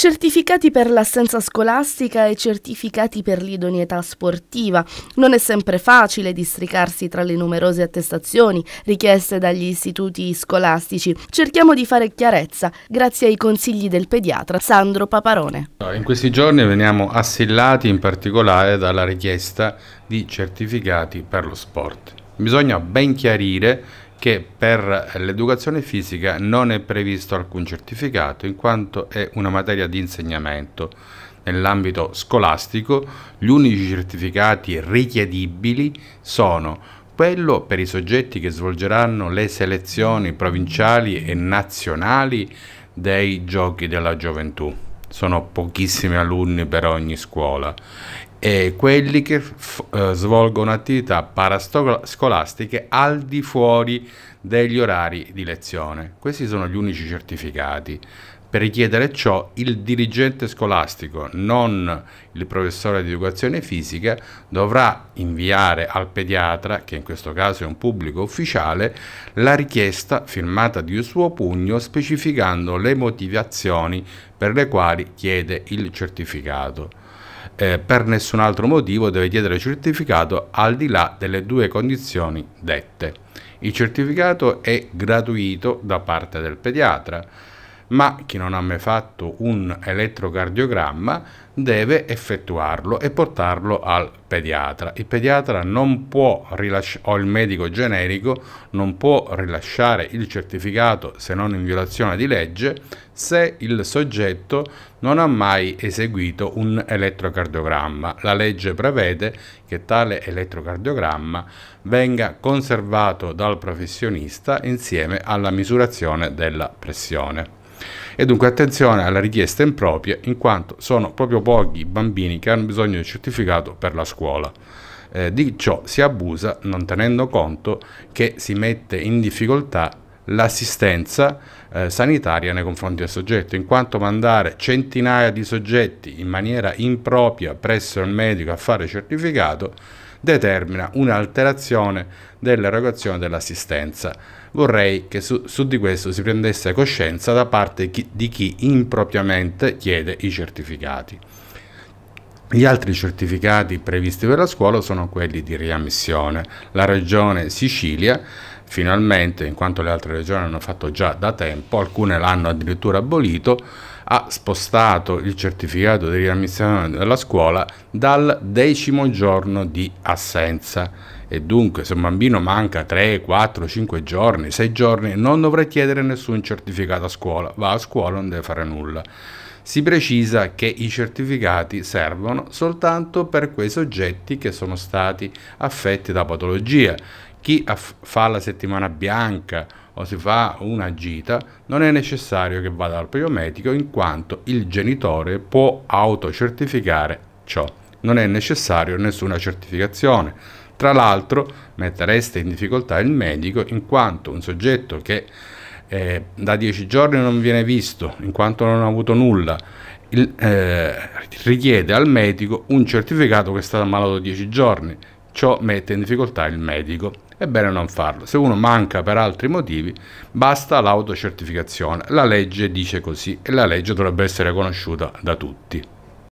certificati per l'assenza scolastica e certificati per l'idoneità sportiva. Non è sempre facile districarsi tra le numerose attestazioni richieste dagli istituti scolastici. Cerchiamo di fare chiarezza grazie ai consigli del pediatra Sandro Paparone. In questi giorni veniamo assillati in particolare dalla richiesta di certificati per lo sport. Bisogna ben chiarire che per l'educazione fisica non è previsto alcun certificato in quanto è una materia di insegnamento. Nell'ambito scolastico gli unici certificati richiedibili sono quello per i soggetti che svolgeranno le selezioni provinciali e nazionali dei giochi della gioventù. Sono pochissimi alunni per ogni scuola e quelli che eh, svolgono attività parascolastiche al di fuori degli orari di lezione. Questi sono gli unici certificati. Per richiedere ciò il dirigente scolastico, non il professore di educazione fisica, dovrà inviare al pediatra, che in questo caso è un pubblico ufficiale, la richiesta firmata di suo pugno specificando le motivazioni per le quali chiede il certificato eh, per nessun altro motivo deve chiedere il certificato al di là delle due condizioni dette. Il certificato è gratuito da parte del pediatra ma chi non ha mai fatto un elettrocardiogramma deve effettuarlo e portarlo al pediatra. Il pediatra non può rilasciare, o il medico generico non può rilasciare il certificato se non in violazione di legge se il soggetto non ha mai eseguito un elettrocardiogramma. La legge prevede che tale elettrocardiogramma venga conservato dal professionista insieme alla misurazione della pressione. E dunque attenzione alla richiesta impropria, in quanto sono proprio pochi i bambini che hanno bisogno del certificato per la scuola. Eh, di ciò si abusa non tenendo conto che si mette in difficoltà l'assistenza eh, sanitaria nei confronti del soggetto, in quanto mandare centinaia di soggetti in maniera impropria presso il medico a fare certificato determina un'alterazione dell'erogazione dell'assistenza. Vorrei che su, su, di questo si prendesse coscienza da parte chi, di chi impropriamente chiede i certificati. Gli altri certificati previsti per la scuola sono quelli di riammissione. La regione Sicilia finalmente, in quanto le altre regioni hanno fatto già da tempo, alcune l'hanno addirittura abolito, ha spostato il certificato di riammissione della scuola dal decimo giorno di assenza. E dunque, se un bambino manca 3, 4, 5 giorni, 6 giorni, non dovrà chiedere nessun certificato a scuola, va a scuola, non deve fare nulla. Si precisa che i certificati servono soltanto per quei soggetti che sono stati affetti da patologie. Chi fa la settimana bianca o si fa una gita, non è necessario che vada dal pediometico in quanto il genitore può autocertificare ciò. Non è necessario nessuna certificazione. Tra l'altro mettereste in difficoltà il medico in quanto un soggetto che eh, da dieci giorni non viene visto, in quanto non ha avuto nulla, il, eh, richiede al medico un certificato che è stato ammalato dieci giorni. Ciò mette in difficoltà il medico è bene non farlo. Se uno manca per altri motivi, basta l'autocertificazione. La legge dice così e la legge dovrebbe essere conosciuta da tutti.